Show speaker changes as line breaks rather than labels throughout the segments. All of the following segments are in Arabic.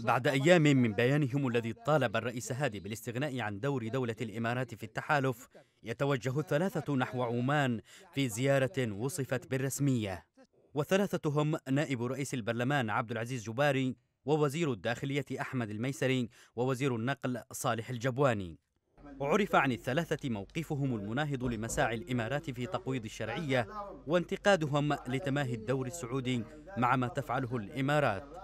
بعد أيام من بيانهم الذي طالب الرئيس هادي بالاستغناء عن دور دولة الإمارات في التحالف يتوجه الثلاثة نحو عمان في زيارة وصفت بالرسمية وثلاثتهم هم نائب رئيس البرلمان عبد العزيز جباري ووزير الداخلية أحمد الميسري ووزير النقل صالح الجبواني وعرف عن الثلاثة موقفهم المناهض لمساعي الإمارات في تقويض الشرعية وانتقادهم لتماهي الدور السعودي مع ما تفعله الإمارات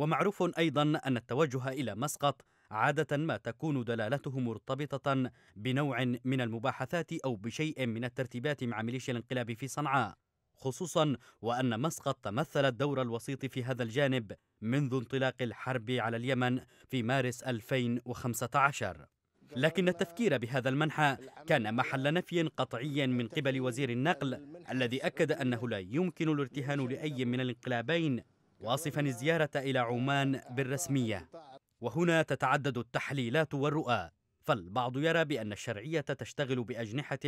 ومعروف أيضا أن التوجه إلى مسقط عادة ما تكون دلالته مرتبطة بنوع من المباحثات أو بشيء من الترتيبات مع ميليشيا الانقلاب في صنعاء خصوصا وأن مسقط تمثلت دور الوسيط في هذا الجانب منذ انطلاق الحرب على اليمن في مارس 2015 لكن التفكير بهذا المنحى كان محل نفي قطعي من قبل وزير النقل الذي أكد أنه لا يمكن الارتهان لأي من الانقلابين واصفا الزيارة إلى عمان بالرسمية وهنا تتعدد التحليلات والرؤى فالبعض يرى بأن الشرعية تشتغل بأجنحة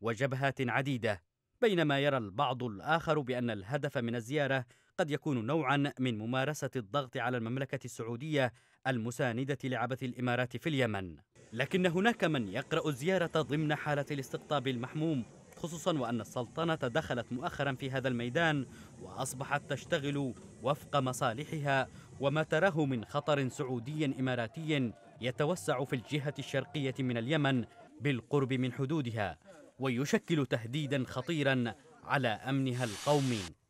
وجبهات عديدة بينما يرى البعض الآخر بأن الهدف من الزيارة قد يكون نوعا من ممارسة الضغط على المملكة السعودية المساندة لعبث الإمارات في اليمن لكن هناك من يقرأ الزيارة ضمن حالة الاستقطاب المحموم خصوصا وأن السلطنة دخلت مؤخرا في هذا الميدان وأصبحت تشتغل وفق مصالحها وما تراه من خطر سعودي إماراتي يتوسع في الجهة الشرقية من اليمن بالقرب من حدودها ويشكل تهديدا خطيرا على أمنها القومي